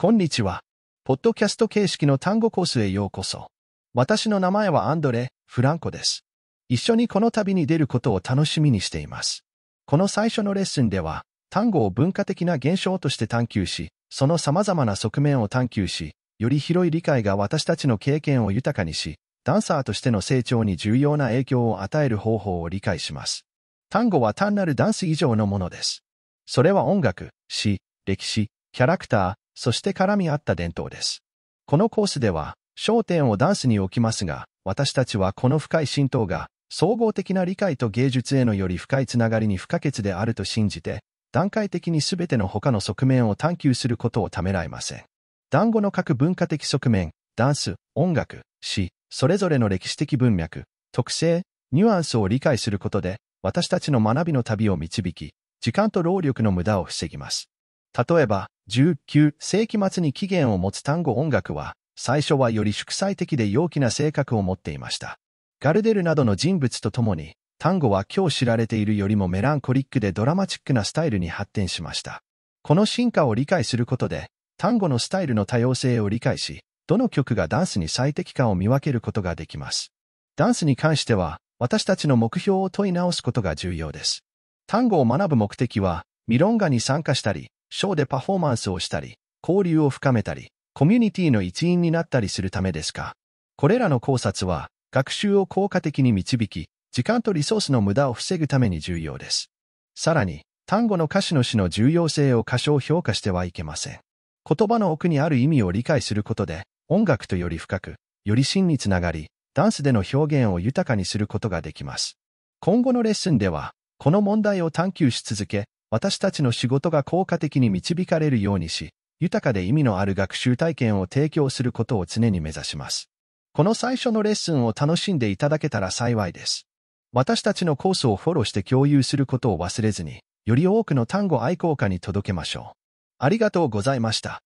こんにちは。ポッドキャスト形式の単語コースへようこそ。私の名前はアンドレ・フランコです。一緒にこの旅に出ることを楽しみにしています。この最初のレッスンでは、単語を文化的な現象として探求し、その様々な側面を探求し、より広い理解が私たちの経験を豊かにし、ダンサーとしての成長に重要な影響を与える方法を理解します。単語は単なるダンス以上のものです。それは音楽、詩、歴史、キャラクター、そして絡み合った伝統です。このコースでは、焦点をダンスに置きますが、私たちはこの深い浸透が、総合的な理解と芸術へのより深いつながりに不可欠であると信じて、段階的に全ての他の側面を探求することをためらいません。団子の各文化的側面、ダンス、音楽、詩、それぞれの歴史的文脈、特性、ニュアンスを理解することで、私たちの学びの旅を導き、時間と労力の無駄を防ぎます。例えば、19世紀末に起源を持つ単語音楽は、最初はより祝祭的で陽気な性格を持っていました。ガルデルなどの人物と共に、単語は今日知られているよりもメランコリックでドラマチックなスタイルに発展しました。この進化を理解することで、単語のスタイルの多様性を理解し、どの曲がダンスに最適かを見分けることができます。ダンスに関しては、私たちの目標を問い直すことが重要です。単語を学ぶ目的は、ミロンガに参加したり、ショーでパフォーマンスをしたり、交流を深めたり、コミュニティの一員になったりするためですか。これらの考察は、学習を効果的に導き、時間とリソースの無駄を防ぐために重要です。さらに、単語の歌詞の詞の重要性を過小評価してはいけません。言葉の奥にある意味を理解することで、音楽とより深く、より真につながり、ダンスでの表現を豊かにすることができます。今後のレッスンでは、この問題を探求し続け、私たちの仕事が効果的に導かれるようにし、豊かで意味のある学習体験を提供することを常に目指します。この最初のレッスンを楽しんでいただけたら幸いです。私たちのコースをフォローして共有することを忘れずに、より多くの単語愛好家に届けましょう。ありがとうございました。